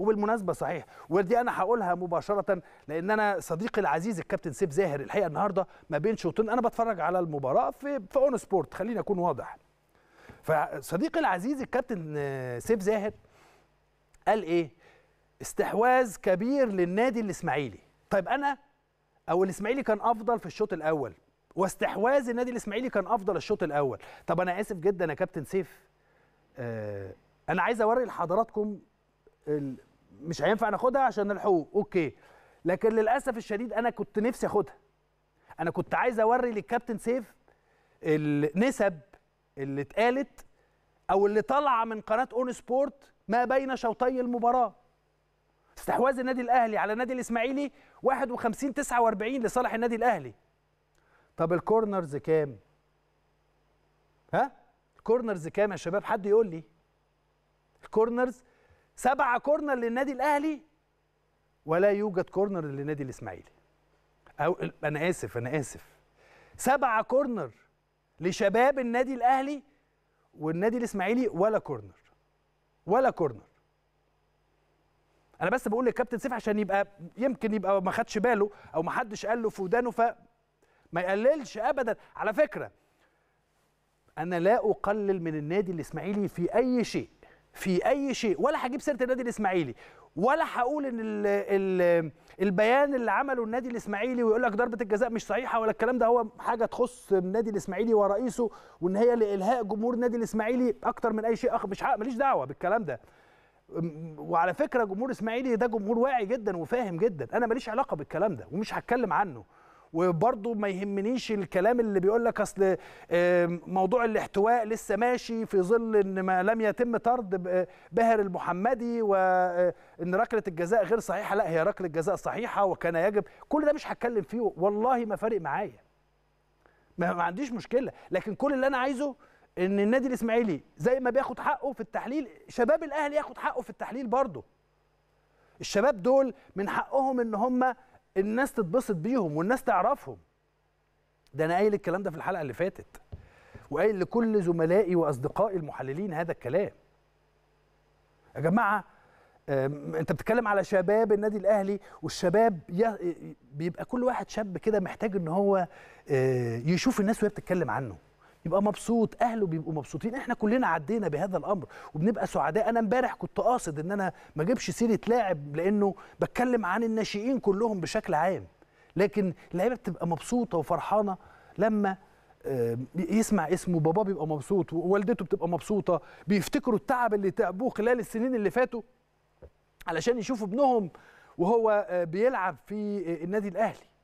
وبالمناسبه صحيح ودي انا هقولها مباشره لان انا صديقي العزيز الكابتن سيف زاهر الحقيقه النهارده ما بين شوطين انا بتفرج على المباراه في في اون سبورت خليني اكون واضح فصديقي العزيز الكابتن آه، سيف زاهر قال ايه استحواذ كبير للنادي الاسماعيلي طيب انا او الاسماعيلي كان افضل في الشوط الاول واستحواذ النادي الاسماعيلي كان افضل الشوط الاول طب انا اسف جدا يا كابتن سيف آه، انا عايز اوري لحضراتكم مش هينفع ناخدها عشان الحقوق اوكي لكن للاسف الشديد انا كنت نفسي اخدها انا كنت عايز اوري للكابتن سيف النسب اللي اتقالت او اللي طالعه من قناه اون سبورت ما بين شوطي المباراه استحواذ النادي الاهلي على النادي الاسماعيلي 51 49 لصالح النادي الاهلي طب الكورنرز كام ها الكورنرز كام يا شباب حد يقول لي الكورنرز سبعة كورنر للنادي الاهلي ولا يوجد كورنر للنادي الاسماعيلي او انا اسف انا اسف سبعة كورنر لشباب النادي الاهلي والنادي الاسماعيلي ولا كورنر ولا كورنر انا بس بقول للكابتن سيف عشان يبقى يمكن يبقى ما خدش باله او ما حدش قال له في ودانه فما يقللش ابدا على فكره انا لا اقلل من النادي الاسماعيلي في اي شيء في اي شيء ولا هجيب سيره النادي الاسماعيلي ولا هقول ان الـ الـ البيان اللي عمله النادي الاسماعيلي ويقول لك ضربه الجزاء مش صحيحه ولا الكلام ده هو حاجه تخص النادي الاسماعيلي ورئيسه وان هي لالهاء جمهور النادي الاسماعيلي اكتر من اي شيء اخر مش ماليش دعوه بالكلام ده وعلى فكره جمهور اسماعيلي ده جمهور واعي جدا وفاهم جدا انا ماليش علاقه بالكلام ده ومش هتكلم عنه وبرضه ما يهمنيش الكلام اللي بيقول لك اصل موضوع الاحتواء لسه ماشي في ظل ان ما لم يتم طرد بهر المحمدي وان آه، ركله الجزاء غير صحيحه لا هي ركله جزاء صحيحه وكان يجب كل ده مش هتكلم فيه والله ما فارق معايا ما عنديش مشكله لكن كل اللي انا عايزه ان النادي الاسماعيلي زي ما بياخد حقه في التحليل شباب الاهلي ياخد حقه في التحليل برضه الشباب دول من حقهم ان هم الناس تتبسط بيهم والناس تعرفهم ده انا قايل الكلام ده في الحلقه اللي فاتت وقايل لكل زملائي واصدقائي المحللين هذا الكلام يا جماعه انت بتتكلم على شباب النادي الاهلي والشباب بيبقى كل واحد شاب كده محتاج ان هو آه، يشوف الناس وهي بتتكلم عنه يبقى مبسوط اهله بيبقوا مبسوطين احنا كلنا عدينا بهذا الامر وبنبقى سعداء انا امبارح كنت قاصد ان انا ما اجيبش سيره لاعب لانه بتكلم عن الناشئين كلهم بشكل عام لكن اللعيبه بتبقى مبسوطه وفرحانه لما آه، يسمع اسمه باباه بيبقى مبسوط ووالدته بتبقى مبسوطه بيفتكروا التعب اللي تعبوه خلال السنين اللي فاتوا علشان يشوفوا ابنهم وهو آه، بيلعب في آه، النادي الاهلي